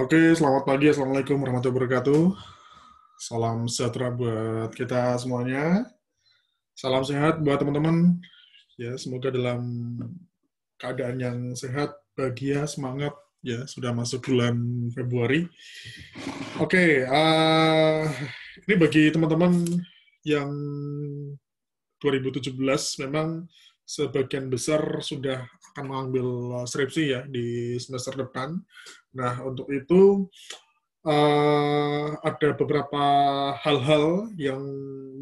Oke, selamat pagi. Assalamualaikum warahmatullahi wabarakatuh. Salam sejahtera buat kita semuanya. Salam sehat buat teman-teman. Ya, semoga dalam keadaan yang sehat, bahagia, semangat. Ya, sudah masuk bulan Februari. Oke, uh, ini bagi teman-teman yang 2017 memang sebagian besar sudah akan mengambil uh, skripsi ya di semester depan. Nah, untuk itu uh, ada beberapa hal-hal yang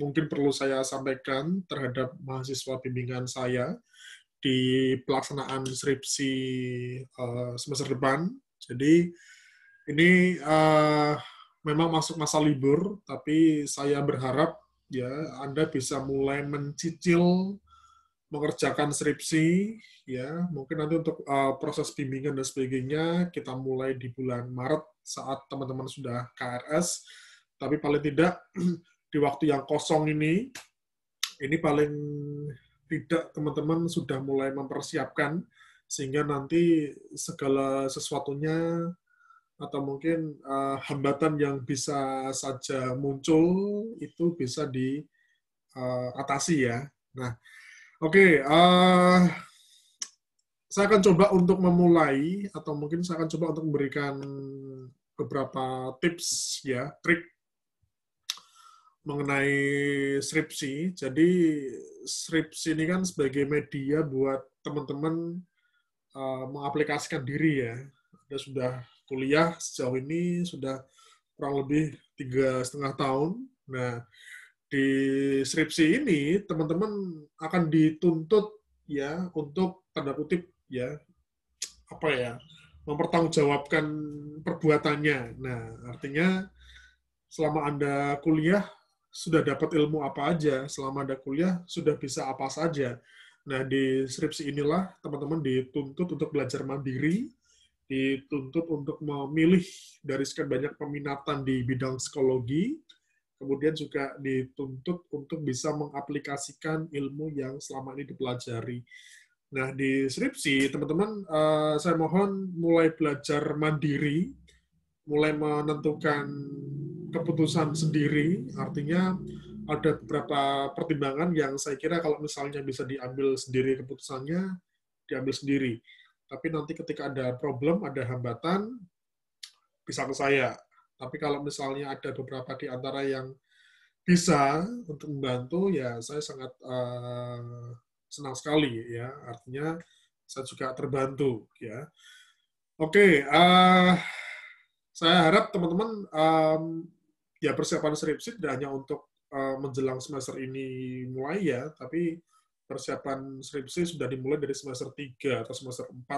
mungkin perlu saya sampaikan terhadap mahasiswa bimbingan saya di pelaksanaan skripsi uh, semester depan. Jadi ini uh, memang masuk masa libur, tapi saya berharap ya Anda bisa mulai mencicil mengerjakan skripsi ya mungkin nanti untuk uh, proses bimbingan dan sebagainya kita mulai di bulan Maret saat teman-teman sudah KRS tapi paling tidak di waktu yang kosong ini ini paling tidak teman-teman sudah mulai mempersiapkan sehingga nanti segala sesuatunya atau mungkin uh, hambatan yang bisa saja muncul itu bisa diatasi eh, uh, ya nah Oke, okay, uh, eh, saya akan coba untuk memulai atau mungkin saya akan coba untuk memberikan beberapa tips ya, trik mengenai skripsi. Jadi skripsi ini kan sebagai media buat teman-teman uh, mengaplikasikan diri ya. Anda sudah kuliah sejauh ini sudah kurang lebih tiga setengah tahun. Nah, di skripsi ini teman-teman akan dituntut ya untuk tanda kutip ya apa ya mempertanggungjawabkan perbuatannya. Nah, artinya selama Anda kuliah sudah dapat ilmu apa aja, selama Anda kuliah sudah bisa apa saja. Nah, di skripsi inilah teman-teman dituntut untuk belajar mandiri, dituntut untuk memilih dari sekian banyak peminatan di bidang psikologi, kemudian juga dituntut untuk bisa mengaplikasikan ilmu yang selama ini dipelajari. Nah, di skripsi, teman-teman, eh, saya mohon mulai belajar mandiri, mulai menentukan keputusan sendiri, artinya ada beberapa pertimbangan yang saya kira kalau misalnya bisa diambil sendiri keputusannya, diambil sendiri. Tapi nanti ketika ada problem, ada hambatan, bisa ke saya tapi kalau misalnya ada beberapa di antara yang bisa untuk membantu, ya saya sangat uh, senang sekali ya. Artinya saya juga terbantu ya. Oke, okay, uh, eh, saya harap teman-teman um, ya persiapan skripsi tidak hanya untuk uh, menjelang semester ini mulai ya, tapi persiapan skripsi sudah dimulai dari semester 3 atau semester 4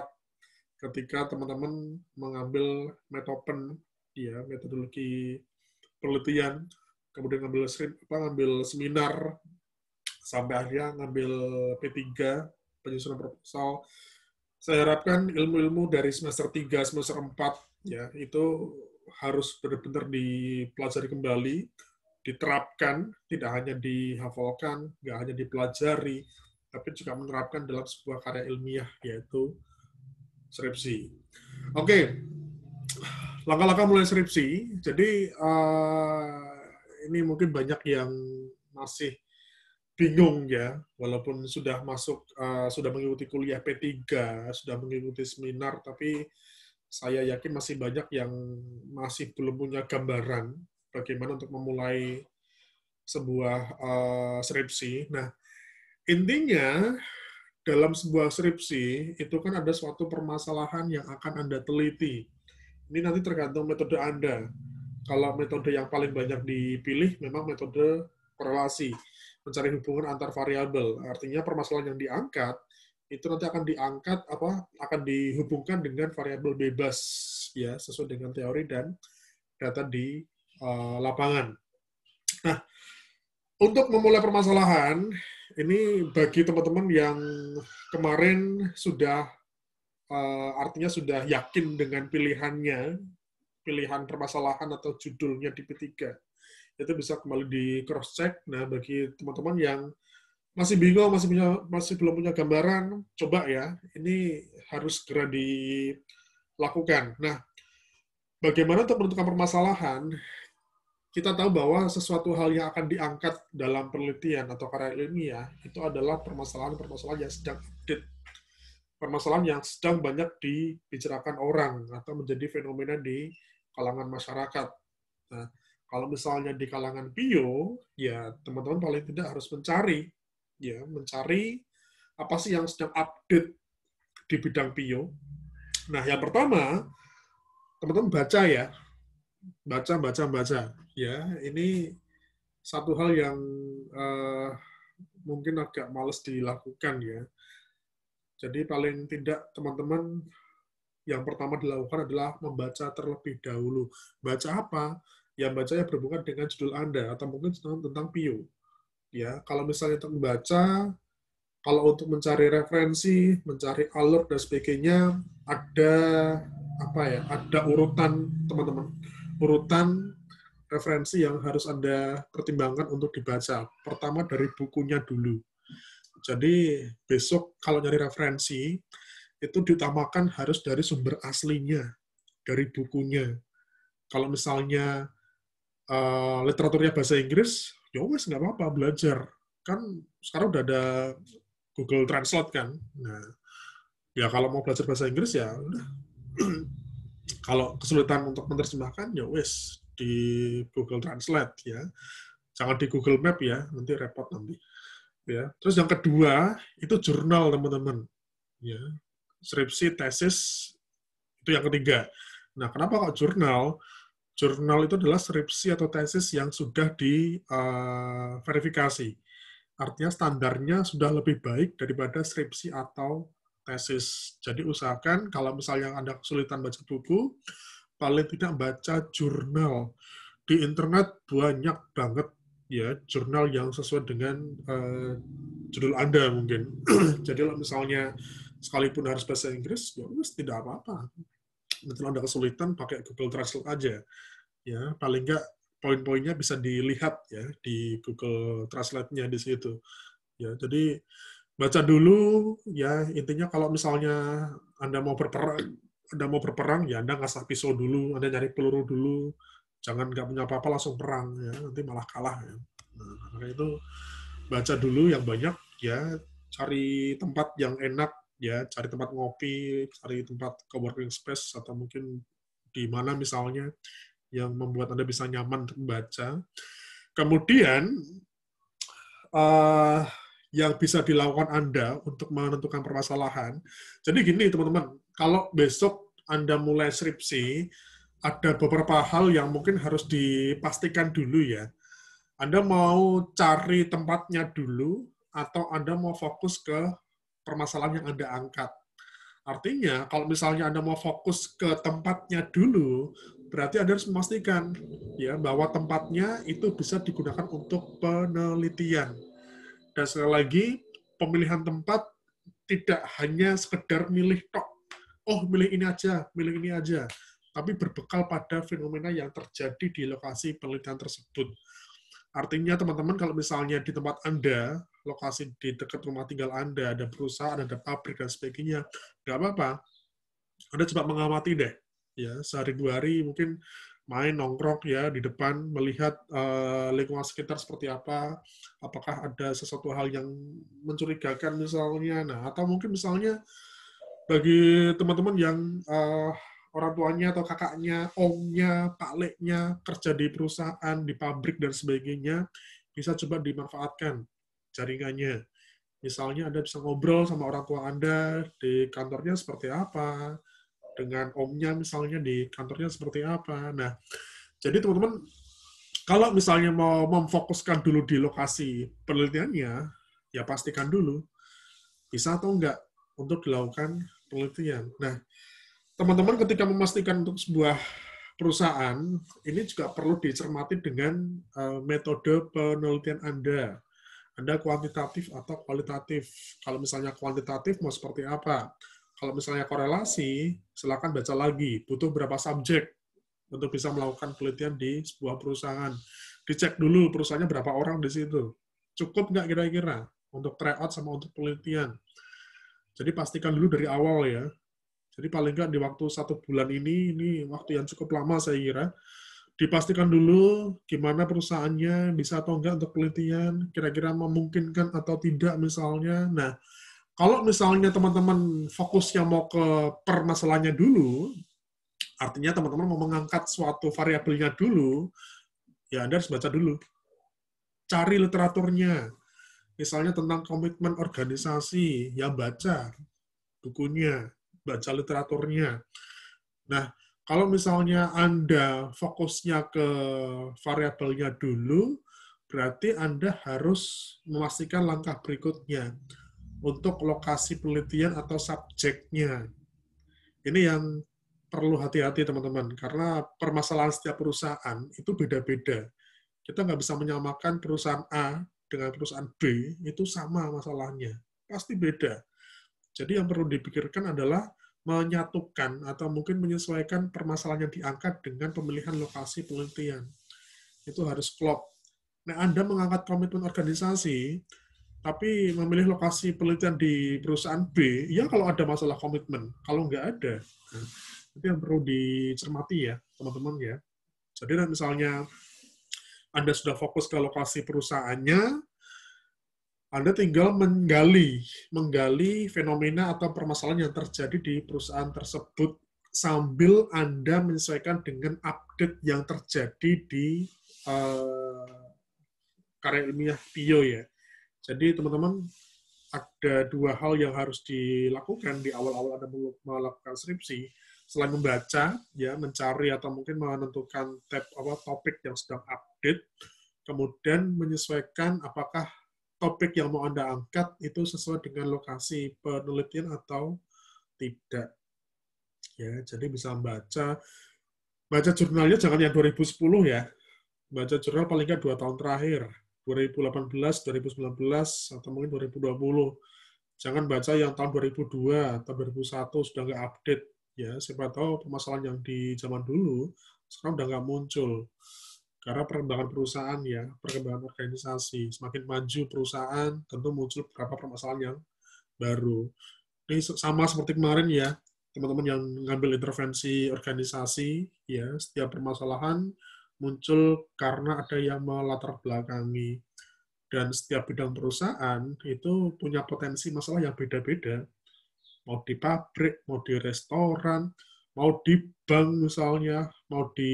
ketika teman-teman mengambil metopen ya metodologi penelitian kemudian ngambil apa ngambil seminar sampai akhirnya ngambil P3 penyusunan proposal saya harapkan ilmu-ilmu dari semester 3 semester 4 ya itu harus benar-benar dipelajari kembali diterapkan tidak hanya dihafalkan nggak hanya dipelajari tapi juga menerapkan dalam sebuah karya ilmiah yaitu skripsi oke okay langkah-langkah mulai skripsi. Jadi uh, ini mungkin banyak yang masih bingung ya, walaupun sudah masuk, uh, sudah mengikuti kuliah P3, sudah mengikuti seminar, tapi saya yakin masih banyak yang masih belum punya gambaran bagaimana untuk memulai sebuah uh, skripsi. Nah, intinya dalam sebuah skripsi itu kan ada suatu permasalahan yang akan Anda teliti ini nanti tergantung metode Anda. Kalau metode yang paling banyak dipilih memang metode korelasi, mencari hubungan antar variabel. Artinya permasalahan yang diangkat itu nanti akan diangkat apa akan dihubungkan dengan variabel bebas ya sesuai dengan teori dan data di uh, lapangan. Nah, untuk memulai permasalahan ini bagi teman-teman yang kemarin sudah uh, artinya sudah yakin dengan pilihannya, pilihan permasalahan atau judulnya di P3. Itu bisa kembali di cross check. Nah, bagi teman-teman yang masih bingung, masih punya masih belum punya gambaran, coba ya. Ini harus segera dilakukan. Nah, bagaimana untuk menentukan permasalahan? Kita tahu bahwa sesuatu hal yang akan diangkat dalam penelitian atau karya ilmiah itu adalah permasalahan-permasalahan yang sedang update permasalahan yang sedang banyak dibicarakan orang atau menjadi fenomena di kalangan masyarakat. Nah, kalau misalnya di kalangan bio, ya teman-teman paling tidak harus mencari, ya mencari apa sih yang sedang update di bidang bio. Nah, yang pertama, teman-teman baca ya, baca, baca, baca. Ya, ini satu hal yang uh, mungkin agak males dilakukan ya jadi paling tidak teman-teman yang pertama dilakukan adalah membaca terlebih dahulu. Baca apa? Yang baca yang berhubungan dengan judul Anda atau mungkin tentang PIO. Ya, kalau misalnya untuk membaca, kalau untuk mencari referensi, mencari alur dan sebagainya, ada apa ya? Ada urutan teman-teman, urutan referensi yang harus Anda pertimbangkan untuk dibaca. Pertama dari bukunya dulu. Jadi besok kalau nyari referensi, itu diutamakan harus dari sumber aslinya, dari bukunya. Kalau misalnya uh, literaturnya bahasa Inggris, ya wes nggak apa-apa, belajar. Kan sekarang udah ada Google Translate kan. Nah, ya kalau mau belajar bahasa Inggris ya udah. kalau kesulitan untuk menerjemahkan, ya wes di Google Translate ya. Jangan di Google Map ya, nanti repot nanti ya terus yang kedua itu jurnal teman-teman ya skripsi tesis itu yang ketiga nah kenapa kok jurnal jurnal itu adalah skripsi atau tesis yang sudah diverifikasi eh, uh, artinya standarnya sudah lebih baik daripada skripsi atau tesis jadi usahakan kalau misalnya anda kesulitan baca buku paling tidak baca jurnal di internet banyak banget ya jurnal yang sesuai dengan uh, judul Anda mungkin. Jadi misalnya sekalipun harus bahasa Inggris, ya tidak apa-apa. Nanti Anda kesulitan pakai Google Translate aja. Ya, paling enggak poin-poinnya bisa dilihat ya di Google Translate-nya di situ. Ya, jadi baca dulu ya intinya kalau misalnya Anda mau berperang, Anda mau berperang ya Anda ngasah pisau dulu, Anda nyari peluru dulu, jangan nggak punya apa-apa langsung perang ya nanti malah kalah ya nah, karena itu baca dulu yang banyak ya cari tempat yang enak ya cari tempat ngopi cari tempat coworking space atau mungkin di mana misalnya yang membuat anda bisa nyaman untuk membaca kemudian uh, yang bisa dilakukan anda untuk menentukan permasalahan jadi gini teman-teman kalau besok anda mulai skripsi ada beberapa hal yang mungkin harus dipastikan dulu ya. Anda mau cari tempatnya dulu atau Anda mau fokus ke permasalahan yang Anda angkat. Artinya, kalau misalnya Anda mau fokus ke tempatnya dulu, berarti Anda harus memastikan ya bahwa tempatnya itu bisa digunakan untuk penelitian. Dan sekali lagi, pemilihan tempat tidak hanya sekedar milih tok. Oh, milih ini aja, milih ini aja tapi berbekal pada fenomena yang terjadi di lokasi penelitian tersebut. Artinya teman-teman kalau misalnya di tempat Anda, lokasi di dekat rumah tinggal Anda, ada perusahaan, ada pabrik, dan sebagainya, nggak apa-apa. Anda coba mengamati deh. ya Sehari dua hari mungkin main nongkrong ya di depan, melihat uh, lingkungan sekitar seperti apa, apakah ada sesuatu hal yang mencurigakan misalnya. Nah, atau mungkin misalnya bagi teman-teman yang uh, orang tuanya atau kakaknya, omnya, pak kerja di perusahaan, di pabrik, dan sebagainya, bisa coba dimanfaatkan jaringannya. Misalnya Anda bisa ngobrol sama orang tua Anda di kantornya seperti apa, dengan omnya misalnya di kantornya seperti apa. Nah, jadi teman-teman, kalau misalnya mau memfokuskan dulu di lokasi penelitiannya, ya pastikan dulu bisa atau enggak untuk dilakukan penelitian. Nah, teman-teman ketika memastikan untuk sebuah perusahaan, ini juga perlu dicermati dengan uh, metode penelitian Anda. Anda kuantitatif atau kualitatif. Kalau misalnya kuantitatif mau seperti apa? Kalau misalnya korelasi, silakan baca lagi. Butuh berapa subjek untuk bisa melakukan penelitian di sebuah perusahaan. Dicek dulu perusahaannya berapa orang di situ. Cukup nggak kira-kira untuk tryout sama untuk penelitian. Jadi pastikan dulu dari awal ya, jadi paling nggak di waktu satu bulan ini, ini waktu yang cukup lama saya kira, dipastikan dulu gimana perusahaannya, bisa atau enggak untuk penelitian, kira-kira memungkinkan atau tidak misalnya. Nah, kalau misalnya teman-teman fokusnya mau ke permasalahannya dulu, artinya teman-teman mau mengangkat suatu variabelnya dulu, ya Anda harus baca dulu. Cari literaturnya. Misalnya tentang komitmen organisasi, ya baca bukunya baca literaturnya. Nah, kalau misalnya Anda fokusnya ke variabelnya dulu, berarti Anda harus memastikan langkah berikutnya untuk lokasi penelitian atau subjeknya. Ini yang perlu hati-hati teman-teman, karena permasalahan setiap perusahaan itu beda-beda. Kita nggak bisa menyamakan perusahaan A dengan perusahaan B, itu sama masalahnya. Pasti beda. Jadi yang perlu dipikirkan adalah menyatukan atau mungkin menyesuaikan permasalahan yang diangkat dengan pemilihan lokasi penelitian. Itu harus klop. Nah, Anda mengangkat komitmen organisasi, tapi memilih lokasi penelitian di perusahaan B, ya kalau ada masalah komitmen. Kalau nggak ada, nah, itu yang perlu dicermati ya, teman-teman ya. Jadi misalnya Anda sudah fokus ke lokasi perusahaannya, anda tinggal menggali, menggali fenomena atau permasalahan yang terjadi di perusahaan tersebut sambil Anda menyesuaikan dengan update yang terjadi di uh, karya ilmiah Pio ya. Jadi teman-teman ada dua hal yang harus dilakukan di awal-awal Anda melakukan skripsi selain membaca ya mencari atau mungkin menentukan tab apa topik yang sedang update kemudian menyesuaikan apakah topik yang mau Anda angkat itu sesuai dengan lokasi penelitian atau tidak. Ya, jadi bisa baca baca jurnalnya jangan yang 2010 ya. Baca jurnal paling nggak 2 tahun terakhir, 2018, 2019, atau mungkin 2020. Jangan baca yang tahun 2002 atau 2001 sudah nggak update. Ya, siapa tahu permasalahan yang di zaman dulu sekarang udah nggak muncul. Karena perkembangan perusahaan ya, perkembangan organisasi, semakin maju perusahaan, tentu muncul beberapa permasalahan yang baru. Ini sama seperti kemarin ya, teman-teman yang ngambil intervensi organisasi, ya setiap permasalahan muncul karena ada yang melatar belakangi. Dan setiap bidang perusahaan itu punya potensi masalah yang beda-beda. Mau di pabrik, mau di restoran, mau di bank misalnya, mau di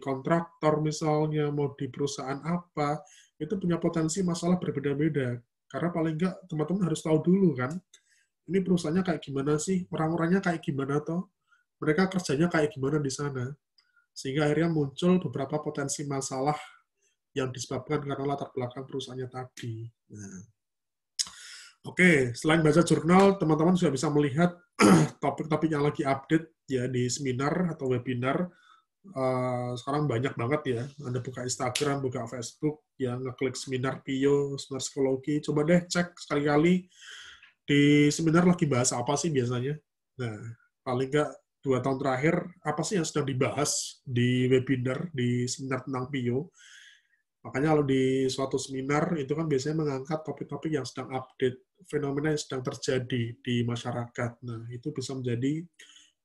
kontraktor misalnya, mau di perusahaan apa, itu punya potensi masalah berbeda-beda. Karena paling enggak teman-teman harus tahu dulu kan, ini perusahaannya kayak gimana sih, orang-orangnya kayak gimana toh, mereka kerjanya kayak gimana di sana. Sehingga akhirnya muncul beberapa potensi masalah yang disebabkan karena latar belakang perusahaannya tadi. Nah. Oke, selain baca jurnal, teman-teman sudah bisa melihat topik-topik yang lagi update ya di seminar atau webinar. Uh, sekarang banyak banget ya. Anda buka Instagram, buka Facebook, ya ngeklik seminar Pio, seminar psikologi. Coba deh cek sekali-kali di seminar lagi bahas apa sih biasanya. Nah, paling nggak dua tahun terakhir, apa sih yang sedang dibahas di webinar, di seminar tentang Pio. Makanya kalau di suatu seminar, itu kan biasanya mengangkat topik-topik yang sedang update fenomena yang sedang terjadi di masyarakat. Nah, itu bisa menjadi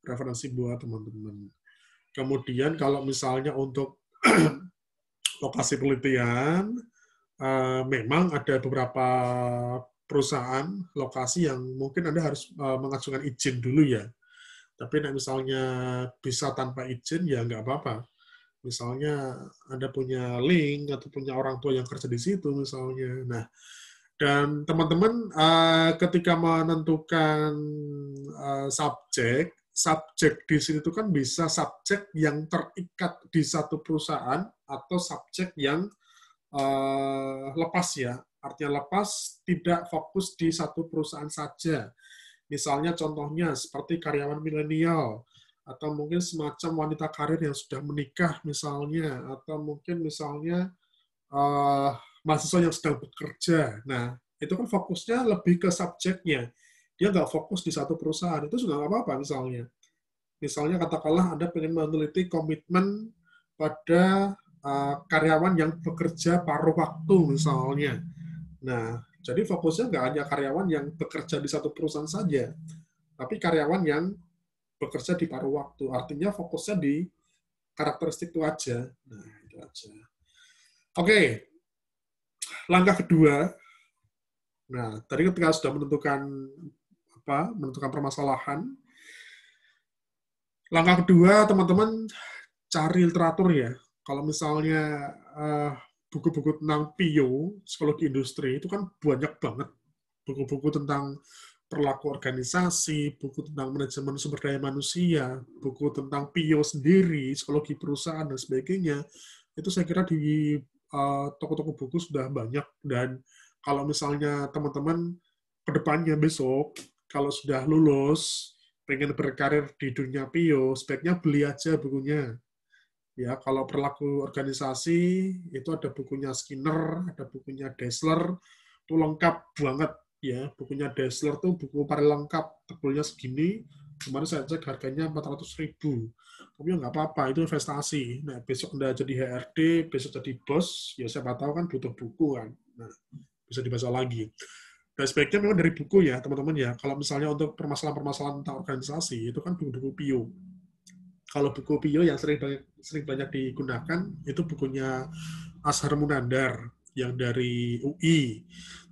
referensi buat teman-teman. Kemudian kalau misalnya untuk lokasi penelitian, eh, memang ada beberapa perusahaan lokasi yang mungkin Anda harus eh, mengajukan izin dulu ya. Tapi nah, misalnya bisa tanpa izin, ya nggak apa-apa. Misalnya Anda punya link atau punya orang tua yang kerja di situ misalnya. Nah, dan teman-teman uh, ketika menentukan uh, subjek, subjek di sini itu kan bisa subjek yang terikat di satu perusahaan atau subjek yang uh, lepas ya. Artinya lepas, tidak fokus di satu perusahaan saja. Misalnya contohnya seperti karyawan milenial, atau mungkin semacam wanita karir yang sudah menikah misalnya, atau mungkin misalnya uh, mahasiswa yang sedang bekerja. Nah, itu kan fokusnya lebih ke subjeknya. Dia nggak fokus di satu perusahaan. Itu juga nggak apa-apa misalnya. Misalnya katakanlah Anda pengen meneliti komitmen pada uh, karyawan yang bekerja paruh waktu misalnya. Nah, jadi fokusnya nggak hanya karyawan yang bekerja di satu perusahaan saja, tapi karyawan yang bekerja di paruh waktu. Artinya fokusnya di karakteristik itu aja. Nah, itu aja. Oke, okay langkah kedua, nah tadi ketika sudah menentukan apa menentukan permasalahan, langkah kedua teman-teman cari literatur ya. Kalau misalnya buku eh, buku-buku tentang PIO, psikologi industri, itu kan banyak banget. Buku-buku tentang perlaku organisasi, buku tentang manajemen sumber daya manusia, buku tentang PIO sendiri, psikologi perusahaan, dan sebagainya, itu saya kira di Eh, toko-toko uh, buku sudah banyak dan kalau misalnya teman-teman kedepannya besok kalau sudah lulus pengen berkarir di dunia PIO sebaiknya beli aja bukunya ya kalau perilaku organisasi itu ada bukunya Skinner ada bukunya Dessler itu lengkap banget ya bukunya Dessler tuh buku paling lengkap tebalnya segini kemarin saya cek harganya 400 ribu tapi ya nggak apa-apa itu investasi nah besok anda jadi HRD besok jadi bos ya siapa tahu kan butuh buku kan nah bisa dibaca lagi dan sebaiknya memang dari buku ya teman-teman ya kalau misalnya untuk permasalahan-permasalahan tentang organisasi itu kan buku-buku Pio kalau buku Pio yang sering banyak, sering banyak digunakan itu bukunya Ashar Munandar yang dari UI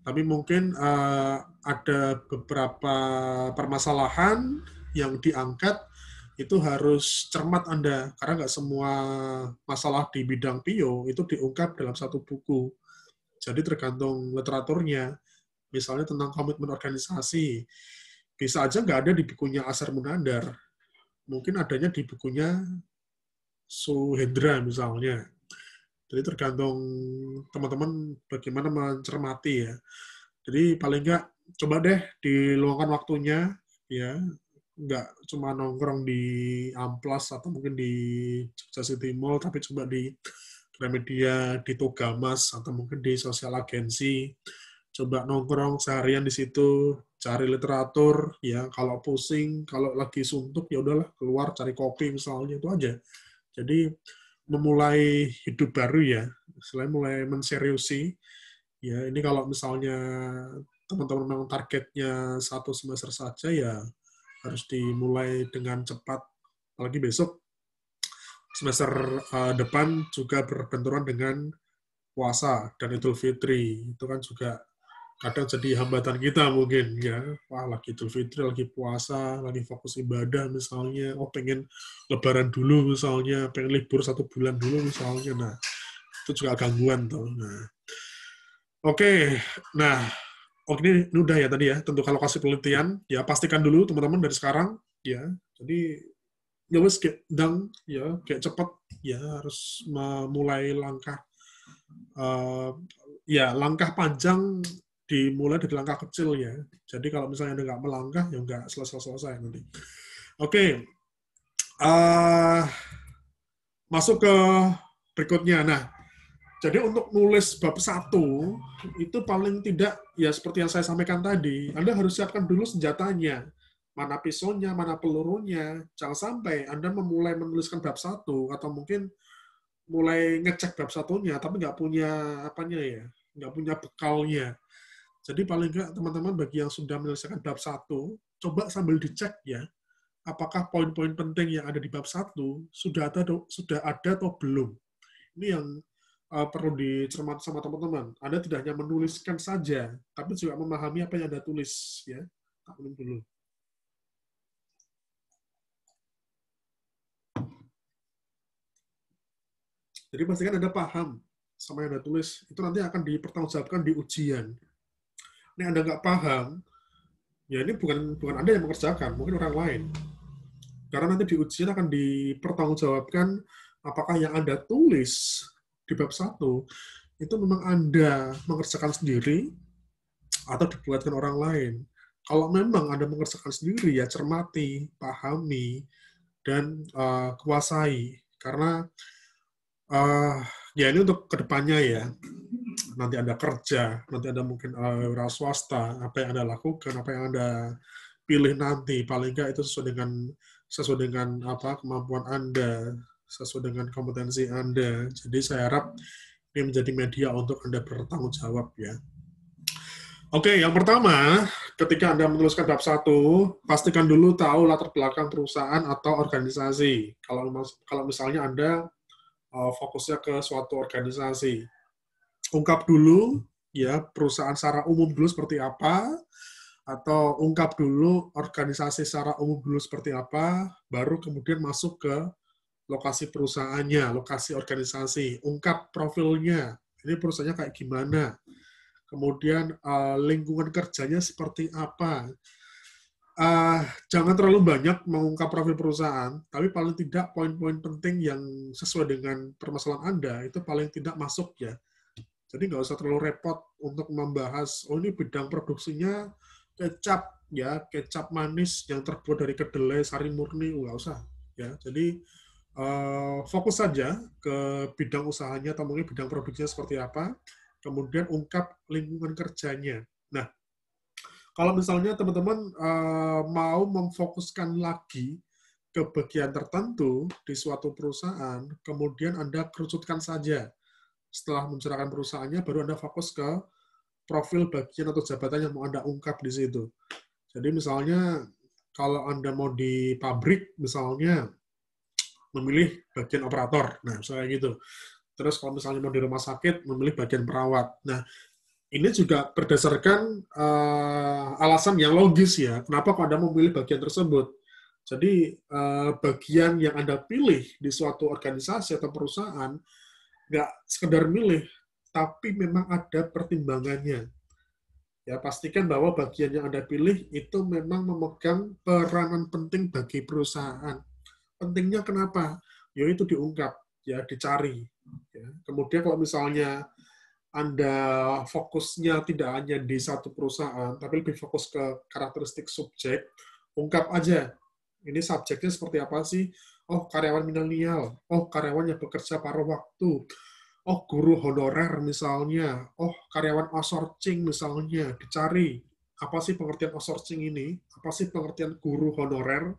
tapi mungkin uh, ada beberapa permasalahan yang diangkat itu harus cermat Anda karena nggak semua masalah di bidang PIO itu diungkap dalam satu buku. Jadi tergantung literaturnya. Misalnya tentang komitmen organisasi, bisa aja nggak ada di bukunya Asar Munandar. Mungkin adanya di bukunya Suhendra misalnya. Jadi tergantung teman-teman bagaimana mencermati ya. Jadi paling nggak coba deh diluangkan waktunya ya nggak cuma nongkrong di Amplas atau mungkin di Jogja City Mall, tapi coba di Gramedia, di Togamas, atau mungkin di sosial agensi. Coba nongkrong seharian di situ, cari literatur, ya kalau pusing, kalau lagi suntuk, ya udahlah keluar cari kopi misalnya, itu aja. Jadi memulai hidup baru ya, selain mulai menseriusi, ya ini kalau misalnya teman-teman memang targetnya satu semester saja ya harus dimulai dengan cepat apalagi besok semester uh, depan juga berbenturan dengan puasa dan Idul Fitri itu kan juga kadang jadi hambatan kita mungkin ya wah lagi Idul Fitri lagi puasa lagi fokus ibadah misalnya oh pengen Lebaran dulu misalnya pengen libur satu bulan dulu misalnya nah itu juga gangguan tuh nah oke okay. nah oke oh, ini, ini udah ya tadi ya, tentu kalau kasih penelitian, ya pastikan dulu teman-teman dari sekarang, ya. Jadi ya wes kayak dang, ya kayak cepat, ya harus memulai langkah, uh, ya langkah panjang dimulai dari langkah kecil ya. Jadi kalau misalnya anda nggak melangkah, ya nggak selesai-selesai nanti. Oke, okay. uh, eh, masuk ke berikutnya. Nah, jadi untuk nulis bab satu itu paling tidak ya seperti yang saya sampaikan tadi, Anda harus siapkan dulu senjatanya, mana pisaunya, mana pelurunya. Jangan sampai Anda memulai menuliskan bab satu atau mungkin mulai ngecek bab satunya tapi nggak punya apanya ya, nggak punya bekalnya. Jadi paling nggak teman-teman bagi yang sudah menyelesaikan bab satu, coba sambil dicek ya, apakah poin-poin penting yang ada di bab satu sudah ada sudah ada atau belum. Ini yang uh, perlu dicermati sama teman-teman. Anda tidak hanya menuliskan saja, tapi juga memahami apa yang Anda tulis. Ya, tak minum dulu. Jadi pastikan Anda paham sama yang Anda tulis. Itu nanti akan dipertanggungjawabkan di ujian. Ini Anda nggak paham, ya ini bukan bukan Anda yang mengerjakan, mungkin orang lain. Karena nanti di ujian akan dipertanggungjawabkan apakah yang Anda tulis di bab satu itu memang Anda mengerjakan sendiri atau dibuatkan orang lain. Kalau memang Anda mengerjakan sendiri, ya cermati, pahami, dan uh, kuasai. Karena uh, ya ini untuk kedepannya ya. Nanti Anda kerja, nanti Anda mungkin uh, swasta, apa yang Anda lakukan, apa yang Anda pilih nanti, paling nggak itu sesuai dengan sesuai dengan apa kemampuan Anda sesuai dengan kompetensi Anda. Jadi saya harap ini menjadi media untuk Anda bertanggung jawab ya. Oke, yang pertama, ketika Anda menuliskan bab satu, pastikan dulu tahu latar belakang perusahaan atau organisasi. Kalau kalau misalnya Anda eh, fokusnya ke suatu organisasi, ungkap dulu ya perusahaan secara umum dulu seperti apa, atau ungkap dulu organisasi secara umum dulu seperti apa, baru kemudian masuk ke lokasi perusahaannya, lokasi organisasi, ungkap profilnya, ini perusahaannya kayak gimana, kemudian uh, lingkungan kerjanya seperti apa. Uh, jangan terlalu banyak mengungkap profil perusahaan, tapi paling tidak poin-poin penting yang sesuai dengan permasalahan Anda itu paling tidak masuk ya. Jadi nggak usah terlalu repot untuk membahas, oh ini bidang produksinya kecap ya, kecap manis yang terbuat dari kedelai, sari murni, nggak usah ya. Jadi uh, fokus saja ke bidang usahanya atau mungkin bidang produknya seperti apa, kemudian ungkap lingkungan kerjanya. Nah, kalau misalnya teman-teman uh, mau memfokuskan lagi ke bagian tertentu di suatu perusahaan, kemudian Anda kerucutkan saja. Setelah mencerahkan perusahaannya, baru Anda fokus ke profil bagian atau jabatan yang mau Anda ungkap di situ. Jadi misalnya kalau Anda mau di pabrik, misalnya memilih bagian operator. Nah, misalnya gitu. Terus kalau misalnya mau di rumah sakit, memilih bagian perawat. Nah, ini juga berdasarkan uh, alasan yang logis ya. Kenapa kok Anda memilih bagian tersebut? Jadi, uh, bagian yang Anda pilih di suatu organisasi atau perusahaan, nggak sekedar milih, tapi memang ada pertimbangannya. Ya, pastikan bahwa bagian yang Anda pilih itu memang memegang peranan penting bagi perusahaan pentingnya kenapa? Ya itu diungkap, ya dicari. Ya. Kemudian kalau misalnya Anda fokusnya tidak hanya di satu perusahaan, tapi lebih fokus ke karakteristik subjek, ungkap aja. Ini subjeknya seperti apa sih? Oh, karyawan milenial. Oh, karyawan yang bekerja paruh waktu. Oh, guru honorer misalnya. Oh, karyawan outsourcing misalnya. Dicari apa sih pengertian outsourcing ini? Apa sih pengertian guru honorer?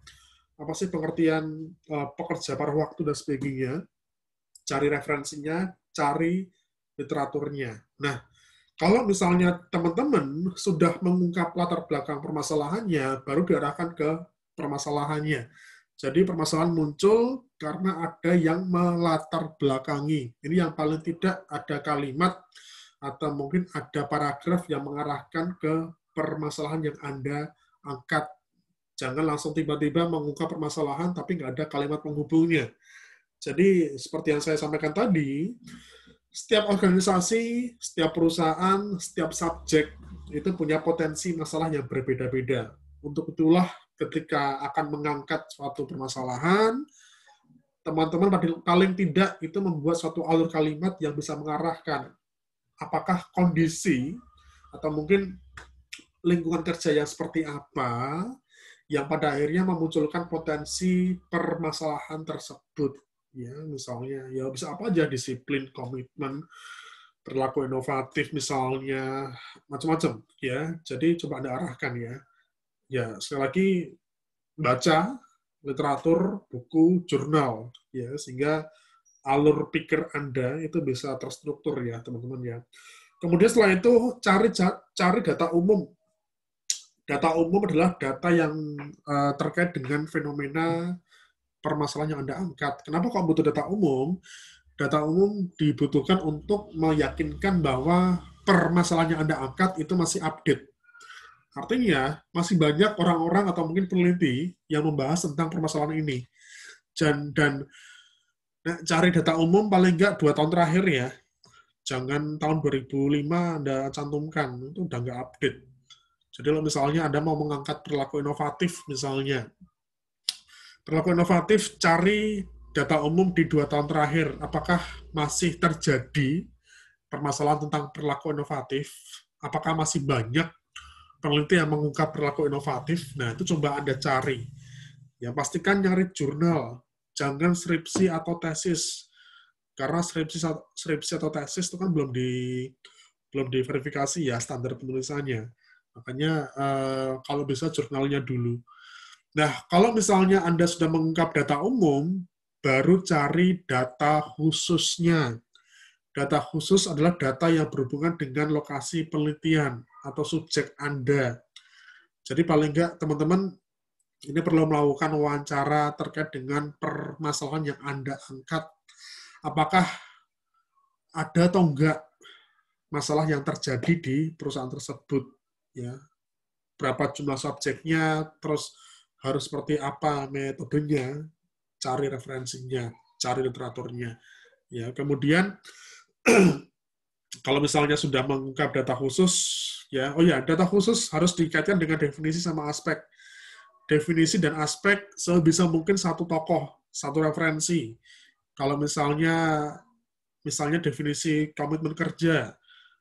apa sih pengertian uh, pekerja paruh waktu dan sebagainya, cari referensinya, cari literaturnya. Nah, kalau misalnya teman-teman sudah mengungkap latar belakang permasalahannya, baru diarahkan ke permasalahannya. Jadi permasalahan muncul karena ada yang melatar belakangi. Ini yang paling tidak ada kalimat atau mungkin ada paragraf yang mengarahkan ke permasalahan yang Anda angkat Jangan langsung tiba-tiba mengungkap permasalahan tapi nggak ada kalimat penghubungnya. Jadi seperti yang saya sampaikan tadi, setiap organisasi, setiap perusahaan, setiap subjek itu punya potensi masalah yang berbeda-beda. Untuk itulah ketika akan mengangkat suatu permasalahan, teman-teman paling tidak itu membuat suatu alur kalimat yang bisa mengarahkan apakah kondisi atau mungkin lingkungan kerja yang seperti apa yang pada akhirnya memunculkan potensi permasalahan tersebut ya misalnya ya bisa apa aja disiplin komitmen perilaku inovatif misalnya macam-macam ya jadi coba anda arahkan ya ya sekali lagi baca literatur buku jurnal ya sehingga alur pikir anda itu bisa terstruktur ya teman-teman ya kemudian setelah itu cari cari data umum data umum adalah data yang uh, terkait dengan fenomena permasalahan yang Anda angkat. Kenapa kok butuh data umum? Data umum dibutuhkan untuk meyakinkan bahwa permasalahan yang Anda angkat itu masih update. Artinya, masih banyak orang-orang atau mungkin peneliti yang membahas tentang permasalahan ini. Dan, dan nah, cari data umum paling nggak dua tahun terakhir ya. Jangan tahun 2005 Anda cantumkan, itu udah nggak update jadi kalau misalnya Anda mau mengangkat perilaku inovatif misalnya, perilaku inovatif cari data umum di dua tahun terakhir, apakah masih terjadi permasalahan tentang perilaku inovatif? Apakah masih banyak peneliti yang mengungkap perilaku inovatif? Nah, itu coba Anda cari. Ya, pastikan nyari jurnal, jangan skripsi atau tesis. Karena skripsi, skripsi atau tesis itu kan belum di belum diverifikasi ya standar penulisannya Makanya uh, kalau bisa jurnalnya dulu. Nah, kalau misalnya Anda sudah mengungkap data umum, baru cari data khususnya. Data khusus adalah data yang berhubungan dengan lokasi penelitian atau subjek Anda. Jadi paling enggak teman-teman ini perlu melakukan wawancara terkait dengan permasalahan yang Anda angkat. Apakah ada atau enggak masalah yang terjadi di perusahaan tersebut ya berapa jumlah subjeknya terus harus seperti apa metodenya cari referensinya cari literaturnya ya kemudian kalau misalnya sudah mengungkap data khusus ya oh ya data khusus harus dikaitkan dengan definisi sama aspek definisi dan aspek sebisa mungkin satu tokoh satu referensi kalau misalnya misalnya definisi komitmen kerja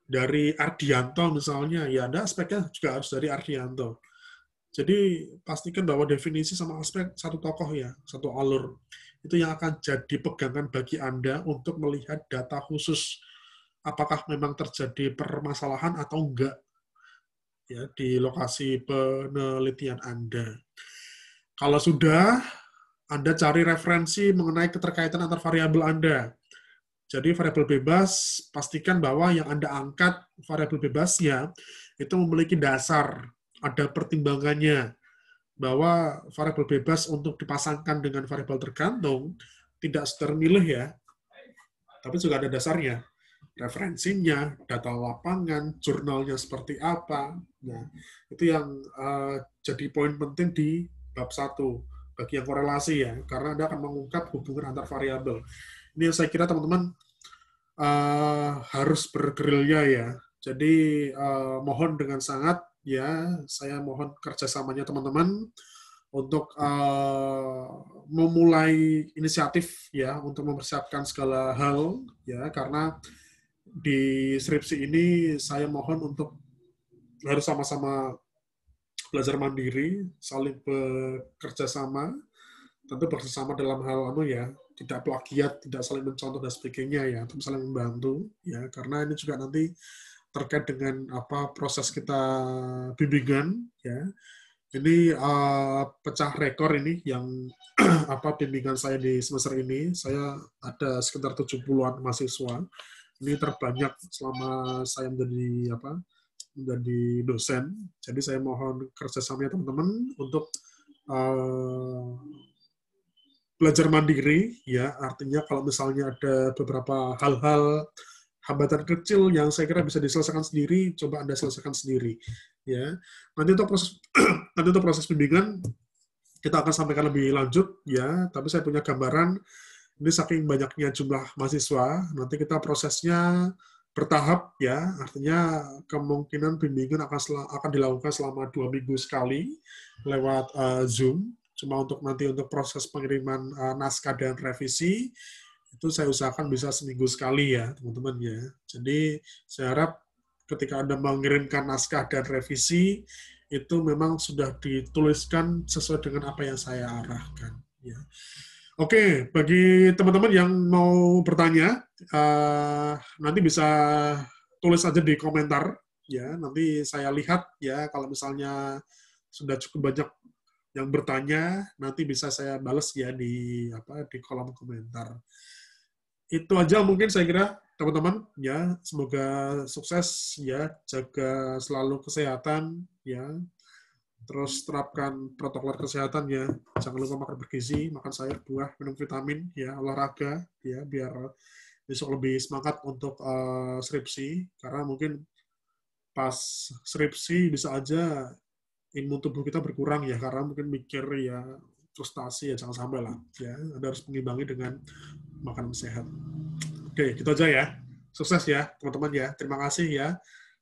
dari Ardianto misalnya, ya Anda aspeknya juga harus dari Ardianto. Jadi pastikan bahwa definisi sama aspek satu tokoh ya, satu alur. Itu yang akan jadi pegangan bagi Anda untuk melihat data khusus apakah memang terjadi permasalahan atau enggak ya di lokasi penelitian Anda. Kalau sudah, Anda cari referensi mengenai keterkaitan antar variabel Anda. Jadi variabel bebas pastikan bahwa yang Anda angkat variabel bebasnya itu memiliki dasar, ada pertimbangannya bahwa variabel bebas untuk dipasangkan dengan variabel tergantung tidak milih ya, tapi juga ada dasarnya. Referensinya, data lapangan, jurnalnya seperti apa. Nah, itu yang uh, jadi poin penting di bab satu bagi yang korelasi ya, karena Anda akan mengungkap hubungan antar variabel. Ini saya kira teman-teman uh, harus bergerilya ya. Jadi uh, mohon dengan sangat ya, saya mohon kerjasamanya teman-teman untuk uh, memulai inisiatif ya untuk mempersiapkan segala hal ya karena di skripsi ini saya mohon untuk harus sama-sama belajar mandiri, saling bekerja sama tentu bersama dalam hal anu ya tidak plagiat tidak saling mencontoh dan sebagainya ya untuk saling membantu ya karena ini juga nanti terkait dengan apa proses kita bimbingan ya ini uh, pecah rekor ini yang apa bimbingan saya di semester ini saya ada sekitar 70-an mahasiswa ini terbanyak selama saya menjadi apa menjadi dosen jadi saya mohon kerjasamanya teman-teman untuk uh, belajar mandiri, ya artinya kalau misalnya ada beberapa hal-hal hambatan kecil yang saya kira bisa diselesaikan sendiri, coba Anda selesaikan sendiri. Ya. Nanti untuk proses nanti untuk proses bimbingan kita akan sampaikan lebih lanjut ya, tapi saya punya gambaran ini saking banyaknya jumlah mahasiswa, nanti kita prosesnya bertahap ya, artinya kemungkinan bimbingan akan akan dilakukan selama dua minggu sekali lewat uh, Zoom cuma untuk nanti untuk proses pengiriman uh, naskah dan revisi itu saya usahakan bisa seminggu sekali ya teman-teman ya. Jadi saya harap ketika Anda mengirimkan naskah dan revisi itu memang sudah dituliskan sesuai dengan apa yang saya arahkan ya. Oke, bagi teman-teman yang mau bertanya uh, nanti bisa tulis aja di komentar ya. Nanti saya lihat ya kalau misalnya sudah cukup banyak yang bertanya nanti bisa saya balas ya di apa di kolom komentar. Itu aja mungkin saya kira teman-teman ya semoga sukses ya jaga selalu kesehatan ya terus terapkan protokol kesehatan ya jangan lupa makan bergizi makan sayur buah minum vitamin ya olahraga ya biar besok lebih semangat untuk uh, skripsi karena mungkin pas skripsi bisa aja imun tubuh kita berkurang ya karena mungkin mikir ya frustasi ya jangan sampai lah ya Anda harus mengimbangi dengan makanan sehat. Oke, gitu aja ya. Sukses ya teman-teman ya. Terima kasih ya.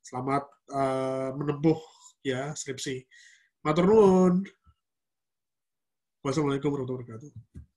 Selamat uh, menempuh ya skripsi. Matur nuwun. Wassalamualaikum warahmatullahi wabarakatuh.